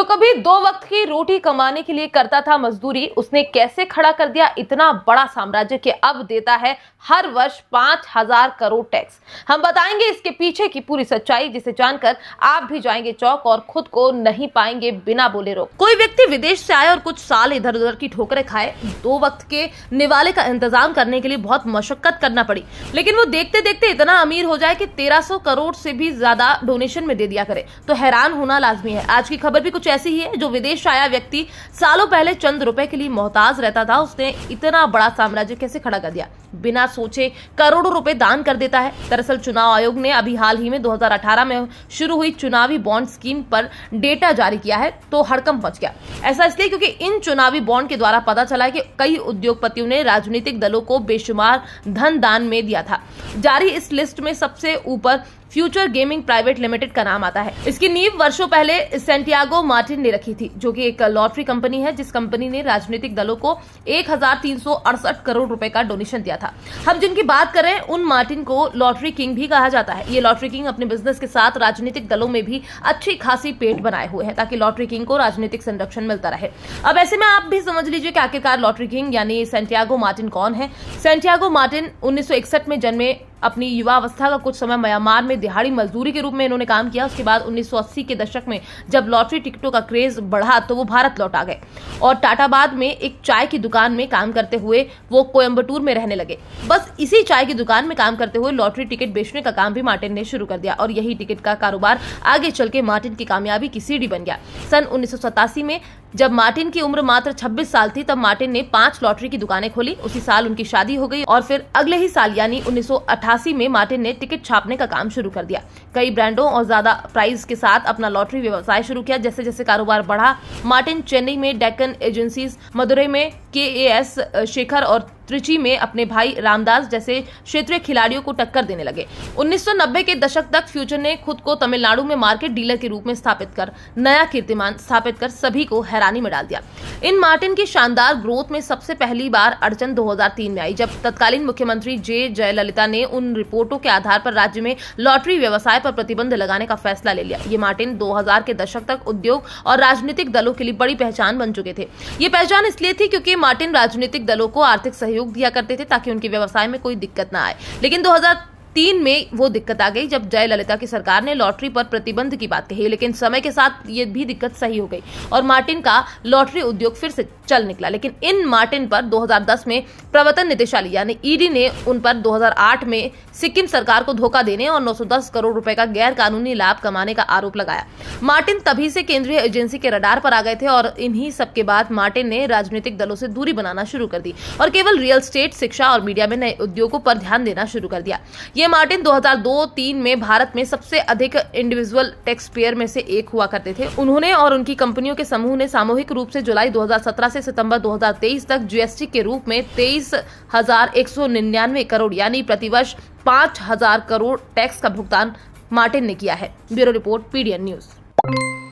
जो कभी दो वक्त की रोटी कमाने के लिए करता था मजदूरी उसने कैसे खड़ा कर दिया इतना बड़ा साम्राज्य कि अब देता है हर वर्ष पांच हजार करोड़ टैक्स हम बताएंगे इसके पीछे की पूरी सच्चाई जिसे जानकर आप भी जाएंगे चौक और खुद को नहीं पाएंगे बिना बोले रोक कोई व्यक्ति विदेश से आए और कुछ साल इधर उधर की ठोकरें खाए दो वक्त के निवाले का इंतजाम करने के लिए बहुत मशक्कत करना पड़ी लेकिन वो देखते देखते इतना अमीर हो जाए की तेरह करोड़ से भी ज्यादा डोनेशन में दे दिया करे तो हैरान होना लाजमी है आज की खबर भी कुछ ऐसी ही है जो विदेश आया व्यक्ति सालों पहले चंद रुपए के लिए मोहताज रहता था उसने इतना बड़ा साम्राज्य कैसे खड़ा कर दिया बिना सोचे करोड़ों रुपए दान कर देता है दरअसल चुनाव आयोग ने अभी हाल ही में 2018 में शुरू हुई चुनावी बॉन्ड स्कीम पर डेटा जारी किया है तो हड़कम पहुंच गया ऐसा इसलिए क्योंकि इन चुनावी बॉन्ड के द्वारा पता चला कि कई उद्योगपतियों ने राजनीतिक दलों को बेशुमार धन दान में दिया था जारी इस लिस्ट में सबसे ऊपर फ्यूचर गेमिंग प्राइवेट लिमिटेड का नाम आता है इसकी नींव वर्षों पहले सेंटियागो मार मार्टिन ने रखी थी जो कि एक लॉटरी कंपनी है जिस कंपनी ने राजनीतिक दलों को एक करोड़ रुपए का डोनेशन दिया था हम जिनकी बात करें उन मार्टिन को लॉटरी किंग भी कहा जाता है ये लॉटरी किंग अपने बिजनेस के साथ राजनीतिक दलों में भी अच्छी खासी पेट बनाए हुए हैं ताकि लॉटरी किंग को राजनीतिक संरक्षण मिलता रहे अब ऐसे में आप भी समझ लीजिए कि आखिरकार लॉटरी किंग यानी सेंटियागो मार्टिन कौन है सेंटियागो मार्टिन उन्नीस में जन्मे अपनी युवावस्था का कुछ समय म्यांमार में दिहाड़ी मजदूरी के रूप में इन्होंने काम किया उसके बाद 1980 के दशक में जब लॉटरी टिकटों का क्रेज बढ़ा तो वो भारत लौट आ गए और टाटाबाद में एक चाय की दुकान में काम करते हुए वो कोयम्बटूर में रहने लगे बस इसी चाय की दुकान में काम करते हुए लॉटरी टिकट बेचने का काम भी मार्टिन ने शुरू कर दिया और यही टिकट का कारोबार आगे चल के मार्टिन की कामयाबी की सीढ़ी बन गया सन उन्नीस में जब मार्टिन की उम्र मात्र 26 साल थी तब मार्टिन ने पांच लॉटरी की दुकानें खोली उसी साल उनकी शादी हो गई और फिर अगले ही साल यानी उन्नीस 1988 में मार्टिन ने टिकट छापने का काम शुरू कर दिया कई ब्रांडों और ज्यादा प्राइस के साथ अपना लॉटरी व्यवसाय शुरू किया जैसे जैसे कारोबार बढ़ा मार्टिन चेन्नई में डेकन एजेंसीज मदुरई में के शेखर और त्रिची में अपने भाई रामदास जैसे क्षेत्रीय खिलाड़ियों को टक्कर देने लगे 1990 के दशक तक फ्यूचर ने खुद को तमिलनाडु में मार्केट डीलर के रूप में स्थापित कर नया कीर्तिमान स्थापित कर सभी को हैरानी में डाल दिया इन मार्टिन की शानदार ग्रोथ में सबसे पहली बार अड़चन 2003 में आई जब तत्कालीन मुख्यमंत्री जे जयललिता ने उन रिपोर्टों के आधार पर राज्य में लॉटरी व्यवसाय पर प्रतिबंध लगाने का फैसला ले लिया ये मार्टिन 2000 के दशक तक उद्योग और राजनीतिक दलों के लिए बड़ी पहचान बन चुके थे ये पहचान इसलिए थी क्योंकि मार्टिन राजनीतिक दलों को आर्थिक सहयोग सहयोग दिया करते थे ताकि उनके व्यवसाय में कोई दिक्कत ना आए लेकिन दो तीन में वो दिक्कत आ गई जब जयललिता की सरकार ने लॉटरी पर प्रतिबंध की बात कही लेकिन समय के साथ ये भी दिक्कत सही हो गई और मार्टिन का लॉटरी उद्योग फिर से चल निकला लेकिन इन मार्टिन पर 2010 में प्रवर्तन निदेशालय यानी ईडी ने उन पर 2008 में सिक्किम सरकार को धोखा देने और 910 करोड़ रुपए का गैर कानूनी लाभ कमाने का आरोप लगाया मार्टिन तभी से केंद्रीय एजेंसी के रडार पर आ गए थे और इन्हीं सब के बाद मार्टिन ने राजनीतिक दलों से दूरी बनाना शुरू कर दी और केवल रियल स्टेट शिक्षा और मीडिया में नए उद्योगों पर ध्यान देना शुरू कर दिया ये मार्टिन 2002-3 में भारत में सबसे अधिक इंडिविजुअल टैक्स पेयर में से एक हुआ करते थे उन्होंने और उनकी कंपनियों के समूह ने सामूहिक रूप से जुलाई 2017 से सितंबर 2023 तक जीएसटी के रूप में तेईस करोड़ यानी प्रतिवर्ष पाँच हजार करोड़ टैक्स का भुगतान मार्टिन ने किया है ब्यूरो रिपोर्ट पीडीएन न्यूज